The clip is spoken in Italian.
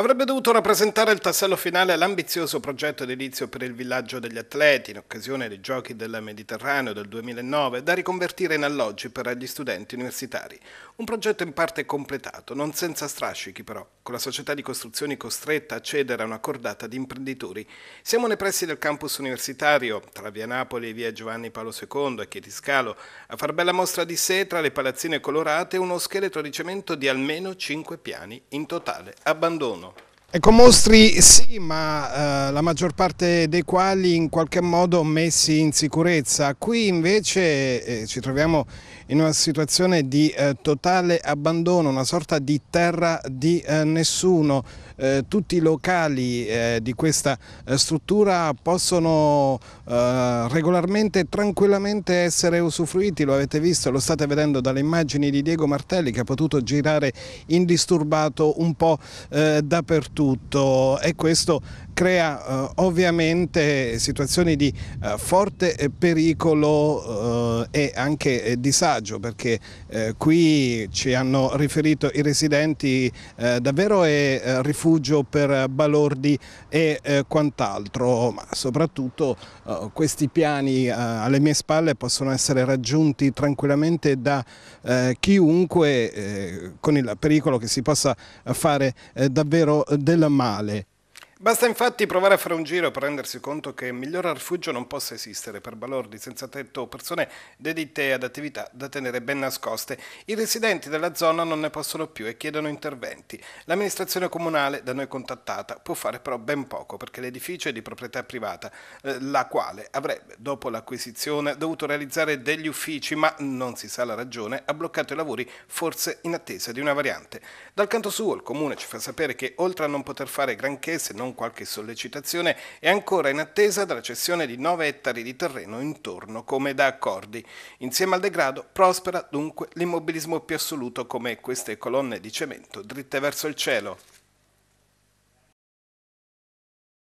avrebbe dovuto rappresentare il tassello finale all'ambizioso progetto edilizio per il villaggio degli atleti in occasione dei giochi del Mediterraneo del 2009 da riconvertire in alloggi per gli studenti universitari. Un progetto in parte completato, non senza strascichi però, con la società di costruzioni costretta a cedere a una cordata di imprenditori. Siamo nei pressi del campus universitario, tra via Napoli e via Giovanni Paolo II a Chietiscalo, a far bella mostra di sé tra le palazzine colorate uno scheletro di cemento di almeno 5 piani in totale abbandono. Ecco, mostri sì, ma eh, la maggior parte dei quali in qualche modo messi in sicurezza. Qui invece eh, ci troviamo in una situazione di eh, totale abbandono, una sorta di terra di eh, nessuno. Eh, tutti i locali eh, di questa struttura possono regolarmente e tranquillamente essere usufruiti, lo avete visto, lo state vedendo dalle immagini di Diego Martelli che ha potuto girare indisturbato un po' dappertutto tutto e questo crea eh, ovviamente situazioni di eh, forte eh, pericolo eh, e anche eh, disagio perché qui ci hanno riferito i residenti davvero è rifugio per balordi e quant'altro ma soprattutto questi piani alle mie spalle possono essere raggiunti tranquillamente da chiunque con il pericolo che si possa fare davvero del male. Basta infatti provare a fare un giro per rendersi conto che miglior rifugio non possa esistere per balordi senza tetto o persone dedite ad attività da tenere ben nascoste. I residenti della zona non ne possono più e chiedono interventi. L'amministrazione comunale da noi contattata può fare però ben poco perché l'edificio è di proprietà privata, eh, la quale avrebbe, dopo l'acquisizione, dovuto realizzare degli uffici, ma non si sa la ragione, ha bloccato i lavori forse in attesa di una variante. Dal canto suo il comune ci fa sapere che oltre a non poter fare granché se non con qualche sollecitazione, è ancora in attesa della cessione di 9 ettari di terreno intorno come da accordi. Insieme al degrado prospera dunque l'immobilismo più assoluto come queste colonne di cemento dritte verso il cielo.